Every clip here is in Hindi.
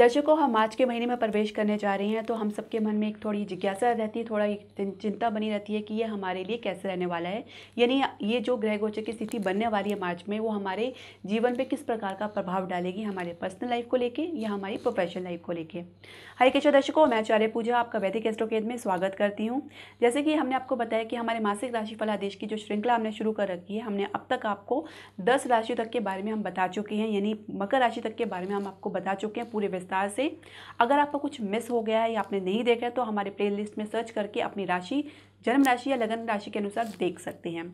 दर्शकों हम मार्च के महीने में प्रवेश करने जा रहे हैं तो हम सबके मन में एक थोड़ी जिज्ञासा रहती है थोड़ा एक चिंता बनी रहती है कि ये हमारे लिए कैसे रहने वाला है यानी ये जो ग्रह गोचर की स्थिति बनने वाली है मार्च में वो हमारे जीवन पर किस प्रकार का प्रभाव डालेगी हमारे पर्सनल लाइफ को लेकर या हमारी प्रोफेशनल लाइफ को लेकर हरे केशव दर्शकों मैं आचार्य पूजा आपका वैदिक एस्ट्रोकेद में स्वागत करती हूँ जैसे कि हमने आपको बताया कि हमारे मासिक राशिफल आदेश की जो श्रृंखला हमने शुरू कर रखी है हमने अब तक आपको दस राशियों तक के बारे में हम बता चुके हैं यानी मकर राशि तक के बारे में हम आपको बता चुके हैं पूरे विस्तार से अगर आपका कुछ मिस हो गया है या आपने नहीं देखा है तो हमारे प्ले में सर्च करके अपनी राशि जन्म राशि या लगन राशि के अनुसार देख सकते हैं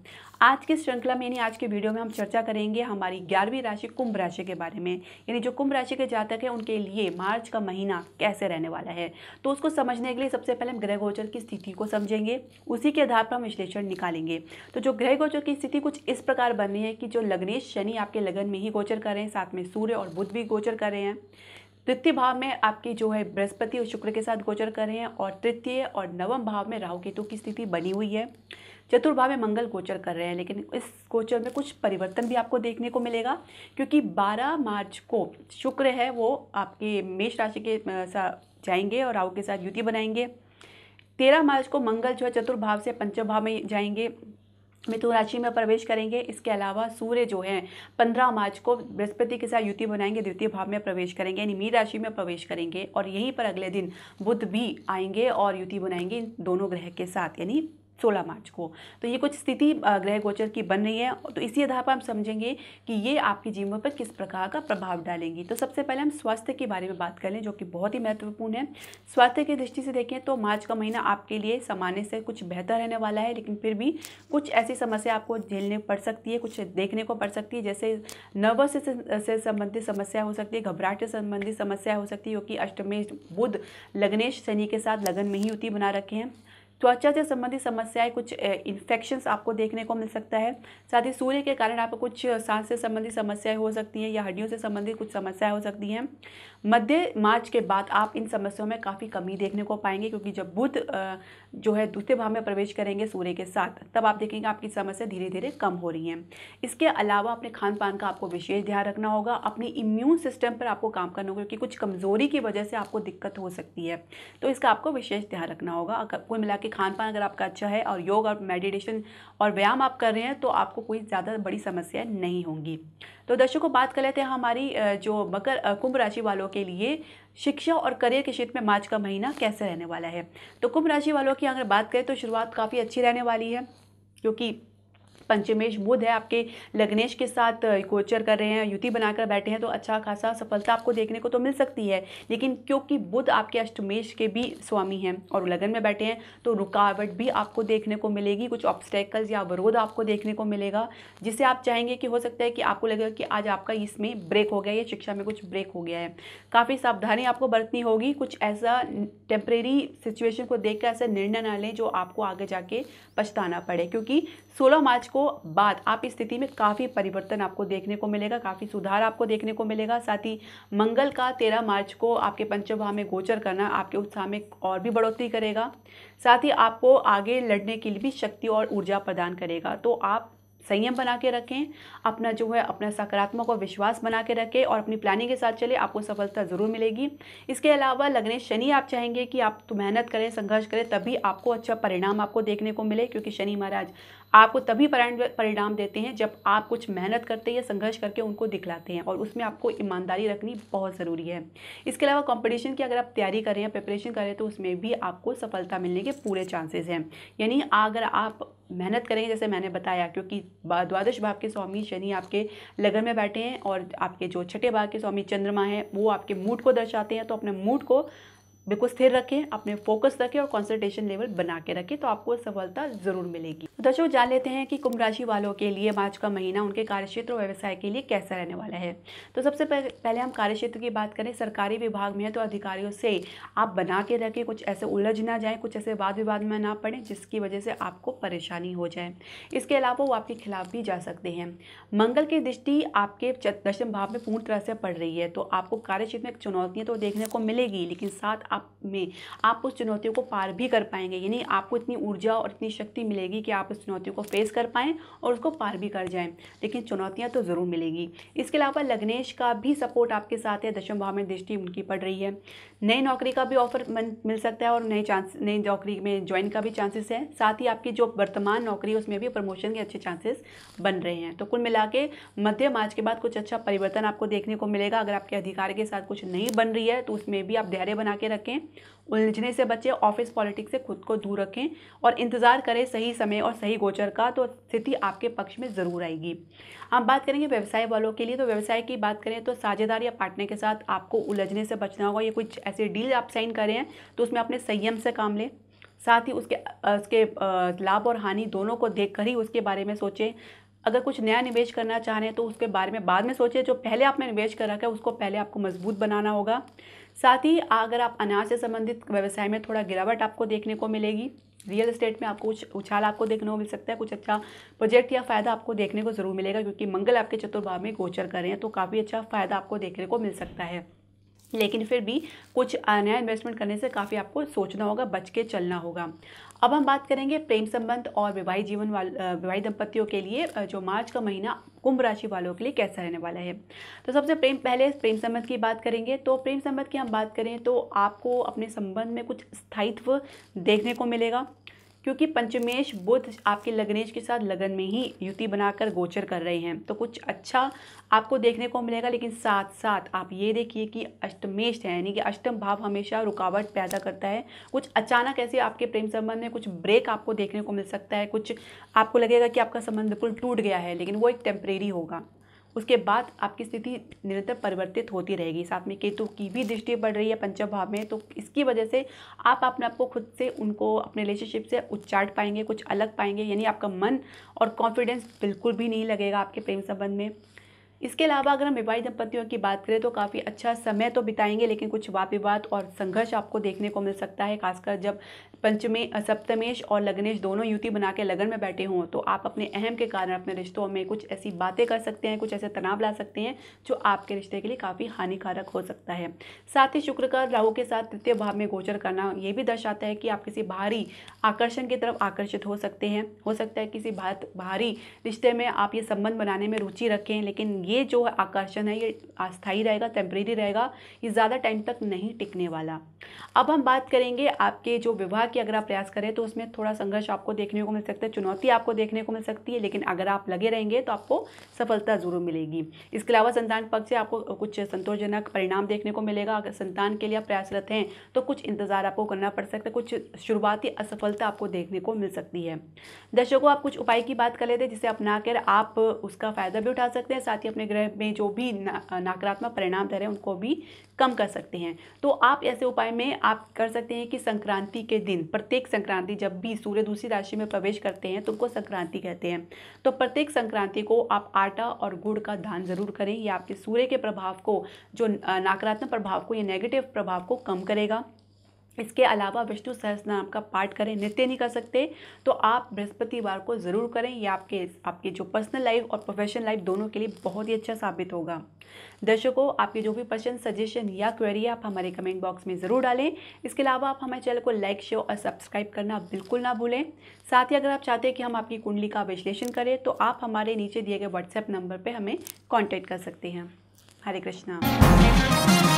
आज की श्रृंखला में यानी आज के वीडियो में हम चर्चा करेंगे हमारी ग्यारहवीं राशि कुंभ राशि के बारे में यानी जो कुंभ राशि के जातक हैं उनके लिए मार्च का महीना कैसे रहने वाला है तो उसको समझने के लिए सबसे पहले हम ग्रह गोचर की स्थिति को समझेंगे उसी के आधार पर हम विश्लेषण निकालेंगे तो जो ग्रह गोचर की स्थिति कुछ इस प्रकार बन रही है कि जो लग्नेश शनि आपके लगन में ही गोचर कर रहे हैं साथ में सूर्य और बुद्ध भी गोचर कर रहे हैं तृतीय भाव में आपकी जो है बृहस्पति और शुक्र के साथ गोचर कर रहे हैं और तृतीय और नवम भाव में राहु केतु की स्थिति बनी हुई है चतुर्भाव में मंगल गोचर कर रहे हैं लेकिन इस गोचर में कुछ परिवर्तन भी आपको देखने को मिलेगा क्योंकि 12 मार्च को शुक्र है वो आपके मेष राशि के साथ जाएंगे और राहु के साथ युति बनाएंगे तेरह मार्च को मंगल जो है चतुर्भाव से पंचम भाव में जाएंगे मिथुन राशि में प्रवेश करेंगे इसके अलावा सूर्य जो है पंद्रह मार्च को बृहस्पति के साथ युति बनाएंगे द्वितीय भाव में प्रवेश करेंगे यानी मीन राशि में प्रवेश करेंगे और यहीं पर अगले दिन बुध भी आएंगे और युति बनाएंगे दोनों ग्रह के साथ यानी सोलह मार्च को तो ये कुछ स्थिति ग्रह गोचर की बन रही है तो इसी आधार पर हम समझेंगे कि ये आपके जीवन पर किस प्रकार का प्रभाव डालेंगी तो सबसे पहले हम स्वास्थ्य के बारे में बात कर लें जो कि बहुत ही महत्वपूर्ण है स्वास्थ्य की दृष्टि से देखें तो मार्च का महीना आपके लिए सामान्य से कुछ बेहतर रहने वाला है लेकिन फिर भी कुछ ऐसी समस्या आपको झेलने पड़ सकती है कुछ देखने को पड़ सकती है जैसे नर्वस से संबंधित समस्या हो सकती है घबराहट से संबंधित समस्या हो सकती है क्योंकि अष्टमेश बुध लग्नेश शनि के साथ लगन में ही युति बना रखे हैं त्वचा से संबंधित समस्याएं कुछ इन्फेक्शन आपको देखने को मिल सकता है साथ ही सूर्य के कारण आपको कुछ सांस से संबंधित समस्याएं हो सकती हैं या हड्डियों से संबंधित कुछ समस्याएं हो सकती हैं मध्य मार्च के बाद आप इन समस्याओं में काफ़ी कमी देखने को पाएंगे क्योंकि जब बुध जो है दूसरे भाव में प्रवेश करेंगे सूर्य के साथ तब आप देखेंगे आपकी समस्या धीरे धीरे कम हो रही हैं इसके अलावा अपने खान पान का आपको विशेष ध्यान रखना होगा अपनी इम्यून सिस्टम पर आपको काम करना होगा क्योंकि कुछ कमज़ोरी की वजह से आपको दिक्कत हो सकती है तो इसका आपको विशेष ध्यान रखना होगा कुल मिला आपके खान पान अगर आपका अच्छा है और योग और मेडिटेशन और व्यायाम आप कर रहे हैं तो आपको कोई ज़्यादा बड़ी समस्या नहीं होंगी तो दर्शकों बात कर लेते हैं हमारी जो मकर कुंभ राशि वालों के लिए शिक्षा और करियर के क्षेत्र में मार्च का महीना कैसे रहने वाला है तो कुंभ राशि वालों की अगर बात करें तो शुरुआत काफ़ी अच्छी रहने वाली है क्योंकि पंचमेश बुध है आपके लग्नेश के साथ गोचर कर रहे हैं युति बनाकर बैठे हैं तो अच्छा खासा सफलता आपको देखने को तो मिल सकती है लेकिन क्योंकि बुध आपके अष्टमेश के भी स्वामी हैं और लगन में बैठे हैं तो रुकावट भी आपको देखने को मिलेगी कुछ ऑब्स्टेकल्स या अवरोध आपको देखने को मिलेगा जिसे आप चाहेंगे कि हो सकता है कि आपको लगेगा कि आज आपका इसमें ब्रेक हो गया या शिक्षा में कुछ ब्रेक हो गया है काफ़ी सावधानी आपको बरतनी होगी कुछ ऐसा टेम्परेरी सिचुएशन को देख ऐसा निर्णय ना लें जो आपको आगे जाके पछताना पड़े क्योंकि सोलह मार्च इसको बाद आप इस स्थिति में काफ़ी परिवर्तन आपको देखने को मिलेगा काफ़ी सुधार आपको देखने को मिलेगा साथ ही मंगल का तेरह मार्च को आपके पंचभाव में गोचर करना आपके उत्साह में और भी बढ़ोतरी करेगा साथ ही आपको आगे लड़ने के लिए भी शक्ति और ऊर्जा प्रदान करेगा तो आप संयम बना के रखें अपना जो है अपना सकारात्मक और विश्वास बना के रखें और अपनी प्लानिंग के साथ चले आपको सफलता ज़रूर मिलेगी इसके अलावा लगने शनि आप चाहेंगे कि आप तो मेहनत करें संघर्ष करें तभी आपको अच्छा परिणाम आपको देखने को मिले क्योंकि शनि महाराज आपको तभी परिणाम देते हैं जब आप कुछ मेहनत करते या संघर्ष करके उनको दिखलाते हैं और उसमें आपको ईमानदारी रखनी बहुत ज़रूरी है इसके अलावा कॉम्पिटिशन की अगर आप तैयारी करें या प्रिपरेशन करें तो उसमें भी आपको सफलता मिलने के पूरे चांसेस हैं यानी अगर आप मेहनत करेंगे जैसे मैंने बताया क्योंकि द्वादश भाव के स्वामी शनि आपके लगन में बैठे हैं और आपके जो छठे भाव के स्वामी चंद्रमा हैं वो आपके मूड को दर्शाते हैं तो अपने मूड को बिल्कुल स्थिर रखें अपने फोकस रखें और कॉन्सेंट्रेशन लेवल बना के रखें तो आपको सफलता ज़रूर मिलेगी दशो जान लेते हैं कि कुंभ राशि वालों के लिए मार्च का महीना उनके कार्यक्षेत्र और व्यवसाय के लिए कैसा रहने वाला है तो सबसे पहले हम कार्यक्षेत्र की बात करें सरकारी विभाग में है तो अधिकारियों से आप बना के रखें कुछ ऐसे उलझ ना जाए कुछ ऐसे वाद विवाद में ना पड़े जिसकी वजह से आपको परेशानी हो जाए इसके अलावा वो आपके खिलाफ भी जा सकते हैं मंगल की दृष्टि आपके दशम भाव में पूर्ण तरह से पड़ रही है तो आपको कार्यक्षेत्र में चुनौतियाँ तो देखने को मिलेगी लेकिन साथ आप में आप उस चुनौतियों को पार भी कर पाएंगे यानी आपको इतनी ऊर्जा और इतनी शक्ति मिलेगी कि आप उस चुनौतियों को फेस कर पाएँ और उसको पार भी कर जाएँ लेकिन चुनौतियाँ तो ज़रूर मिलेंगी इसके अलावा लग्नेश का भी सपोर्ट आपके साथ है दशम भाव में दृष्टि उनकी पड़ रही है नई नौकरी का भी ऑफर मिल सकता है और नए चांस नई नौकरी में ज्वाइन का भी चांसेस है साथ ही आपकी जो वर्तमान नौकरी है उसमें भी प्रमोशन के अच्छे चांसेस बन रहे हैं तो कुल मिला के मध्य मार्च के बाद कुछ अच्छा परिवर्तन आपको देखने को मिलेगा अगर आपके अधिकार के साथ कुछ नहीं बन रही है तो उसमें भी आप धैर्य बना के रखें उलझने से बचें ऑफिस पॉलिटिक्स से खुद को दूर रखें और इंतज़ार करें सही समय और सही गोचर का तो स्थिति आपके पक्ष में ज़रूर आएगी हम बात करेंगे व्यवसाय वालों के लिए तो व्यवसाय की बात करें तो साझेदार या पार्टनर के साथ आपको उलझने से बचना होगा या कुछ ऐसे डील आप साइन करें तो उसमें अपने संयम से काम लें साथ ही उसके उसके लाभ और हानि दोनों को देखकर ही उसके बारे में सोचें अगर कुछ नया निवेश करना चाह रहे हैं तो उसके बारे में बाद में सोचें जो पहले आपने निवेश कर रखा है उसको पहले आपको मजबूत बनाना होगा साथ ही अगर आप अनाज से संबंधित व्यवसाय में थोड़ा गिरावट आपको देखने को मिलेगी रियल एस्टेट में आपको कुछ उछाल आपको देखने को मिल सकता है कुछ अच्छा प्रोजेक्ट या फ़ायदा आपको देखने को ज़रूर मिलेगा क्योंकि मंगल आपके चतुर्भाव में गोचर कर रहे हैं तो काफ़ी अच्छा फ़ायदा आपको देखने को मिल सकता है लेकिन फिर भी कुछ नया इन्वेस्टमेंट करने से काफ़ी आपको सोचना होगा बच के चलना होगा अब हम बात करेंगे प्रेम संबंध और विवाहित जीवन वाल विवाहित दंपतियों के लिए जो मार्च का महीना कुंभ राशि वालों के लिए कैसा रहने वाला है तो सबसे प्रेम पहले प्रेम संबंध की बात करेंगे तो प्रेम संबंध की हम बात करें तो आपको अपने संबंध में कुछ स्थायित्व देखने को मिलेगा क्योंकि पंचमेश बुद्ध आपके लग्नेश के साथ लगन में ही युति बनाकर गोचर कर रहे हैं तो कुछ अच्छा आपको देखने को मिलेगा लेकिन साथ साथ आप ये देखिए कि अष्टमेश है यानी कि अष्टम भाव हमेशा रुकावट पैदा करता है कुछ अचानक ऐसे आपके प्रेम संबंध में कुछ ब्रेक आपको देखने को मिल सकता है कुछ आपको लगेगा कि आपका संबंध बिल्कुल टूट गया है लेकिन वो एक टेम्परेरी होगा उसके बाद आपकी स्थिति निरंतर परिवर्तित होती रहेगी साथ में केतु की भी दृष्टि पड़ रही है पंचम भाव में तो इसकी वजह से आप अपने आप को खुद से उनको अपने रिलेशनशिप से उच्चाट पाएंगे कुछ अलग पाएंगे यानी आपका मन और कॉन्फिडेंस बिल्कुल भी नहीं लगेगा आपके प्रेम संबंध में इसके अलावा अगर हम विवाहित दंपतियों की बात करें तो काफ़ी अच्छा समय तो बिताएंगे लेकिन कुछ वाद विवाद और संघर्ष आपको देखने को मिल सकता है खासकर जब पंचमे सप्तमेश और लग्नेश दोनों युति बना के लगन में बैठे हों तो आप अपने अहम के कारण अपने रिश्तों में कुछ ऐसी बातें कर सकते हैं कुछ ऐसे तनाव ला सकते हैं जो आपके रिश्ते के लिए काफ़ी हानिकारक हो सकता है साथ ही शुक्र का राहु के साथ तृतीय भाव में गोचर करना ये भी दर्शाता है कि आप किसी बाहरी आकर्षण की तरफ आकर्षित हो सकते हैं हो सकता है किसी बाहरी रिश्ते में आप ये संबंध बनाने में रुचि रखें लेकिन ये ये जो आकर्षण है ये अस्थायी रहेगा टेम्परेरी रहेगा ये ज़्यादा टाइम तक नहीं टिकने वाला अब हम बात करेंगे आपके जो विवाह की अगर आप प्रयास करें तो उसमें थोड़ा संघर्ष आपको देखने को मिल सकता है चुनौती आपको देखने को मिल सकती है लेकिन अगर आप लगे रहेंगे तो आपको सफलता ज़रूर मिलेगी इसके अलावा संतान पक्ष से आपको कुछ संतोषजनक परिणाम देखने को मिलेगा अगर संतान के लिए प्रयासरत हैं तो कुछ इंतज़ार आपको करना पड़ सकता है कुछ शुरुआती असफलता आपको देखने को मिल सकती है दर्शकों आप कुछ उपाय की बात कर लेते हैं जिसे अपना कर आप उसका फ़ायदा भी उठा सकते हैं साथ ही अपने ग्रह में जो भी नकारात्मक परिणाम दे रहे हैं उनको भी कम कर सकते हैं तो आप ऐसे उपाय में आप कर सकते हैं कि संक्रांति के दिन प्रत्येक संक्रांति जब भी सूर्य दूसरी राशि में प्रवेश करते हैं तो उनको संक्रांति कहते हैं तो प्रत्येक संक्रांति को आप आटा और गुड़ का दान ज़रूर करें ये आपके सूर्य के प्रभाव को जो नकारात्मक प्रभाव को या नेगेटिव प्रभाव को कम करेगा इसके अलावा विष्णु सहस नाम का पाठ करें नित्य नहीं कर सकते तो आप बृहस्पतिवार को ज़रूर करें यह आपके आपके जो पर्सनल लाइफ और प्रोफेशनल लाइफ दोनों के लिए बहुत ही अच्छा साबित होगा दर्शकों आपके जो भी प्रश्न सजेशन या क्वेरी आप हमारे कमेंट बॉक्स में ज़रूर डालें इसके अलावा आप हमारे चैनल को लाइक शेयर और सब्सक्राइब करना बिल्कुल ना भूलें साथ ही अगर आप चाहते हैं कि हम आपकी कुंडली का विश्लेषण करें तो आप हमारे नीचे दिए गए व्हाट्सएप नंबर पर हमें कॉन्टैक्ट कर सकते हैं हरे कृष्णा